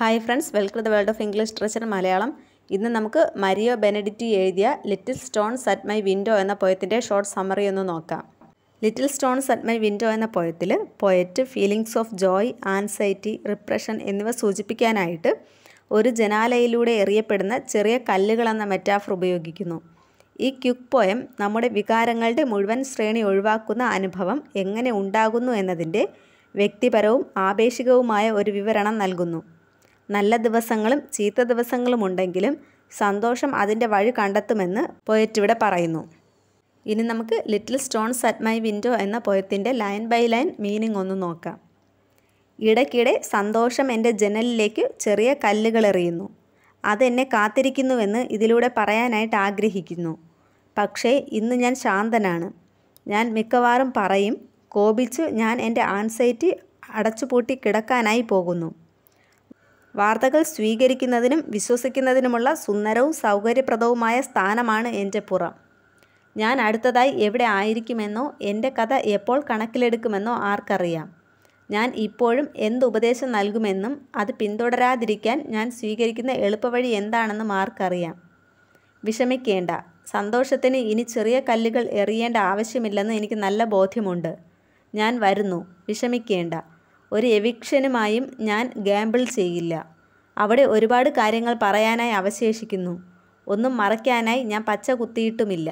hi friends welcome the world of English literature Malayalam ഇന്ന് നമുക്ക് Mario Benedetti എഴുതിയ little stones at my window എന്ന പോയത്തിൻ്റെ ഷോർട്ട് സമ്മറി ഒന്ന് നോക്കാം little stones at my window എന്ന പോയത്തിൽ poet feelings of joy anxiety repression എന്നിവ സൂചിപ്പിക്കാനായിട്ട് ഒരു ജനാലയിലൂടെ എറിയപ്പെടുന്ന ചെറിയ കല്ലുകൾ എന്ന മെറ്റാഫർ ഉപയോഗിക്കുന്നു ഈ ക്യുക്ക് പോയം നമ്മുടെ വികാരങ്ങളുടെ മുഴുവൻ ശ്രേണി ഒഴിവാക്കുന്ന അനുഭവം എങ്ങനെ ഉണ്ടാകുന്നു എന്നതിൻ്റെ വ്യക്തിപരവും ആപേക്ഷികവുമായ ഒരു വിവരണം നൽകുന്നു നല്ല ദിവസങ്ങളും ചീത്ത ദിവസങ്ങളും ഉണ്ടെങ്കിലും സന്തോഷം അതിൻ്റെ വഴി കണ്ടെത്തുമെന്ന് പോയറ്റ് ഇവിടെ പറയുന്നു ഇനി നമുക്ക് little stones at my window എന്ന പോയത്തിൻ്റെ ലൈൻ ബൈ ലൈൻ മീനിങ് ഒന്ന് നോക്കാം ഇടയ്ക്കിടെ സന്തോഷം എൻ്റെ ജനലിലേക്ക് ചെറിയ കല്ലുകൾ എറിയുന്നു അതെന്നെ കാത്തിരിക്കുന്നുവെന്ന് ഇതിലൂടെ പറയാനായിട്ട് ആഗ്രഹിക്കുന്നു പക്ഷേ ഇന്ന് ഞാൻ ശാന്തനാണ് ഞാൻ മിക്കവാറും പറയും കോപിച്ചു ഞാൻ എൻ്റെ ആൻസൈറ്റി അടച്ചുപൂട്ടി കിടക്കാനായി പോകുന്നു വാർത്തകൾ സ്വീകരിക്കുന്നതിനും വിശ്വസിക്കുന്നതിനുമുള്ള സുന്ദരവും സൗകര്യപ്രദവുമായ സ്ഥാനമാണ് എൻ്റെ പുറം ഞാൻ അടുത്തതായി എവിടെ ആയിരിക്കുമെന്നോ എൻ്റെ കഥ എപ്പോൾ കണക്കിലെടുക്കുമെന്നോ ആർക്കറിയാം ഞാൻ ഇപ്പോഴും എന്ത് ഉപദേശം നൽകുമെന്നും അത് പിന്തുടരാതിരിക്കാൻ ഞാൻ സ്വീകരിക്കുന്ന എളുപ്പവഴി എന്താണെന്നും ആർക്കറിയാം വിഷമിക്കേണ്ട സന്തോഷത്തിന് ഇനി ചെറിയ കല്ലുകൾ എറിയേണ്ട ആവശ്യമില്ലെന്ന് എനിക്ക് നല്ല ബോധ്യമുണ്ട് ഞാൻ വരുന്നു വിഷമിക്കേണ്ട ഒരു എവിക്ഷനുമായും ഞാൻ ഗാമ്പിൾ ചെയ്യില്ല അവിടെ ഒരുപാട് കാര്യങ്ങൾ പറയാനായി അവശേഷിക്കുന്നു ഒന്നും മറയ്ക്കാനായി ഞാൻ പച്ച കുത്തിയിട്ടുമില്ല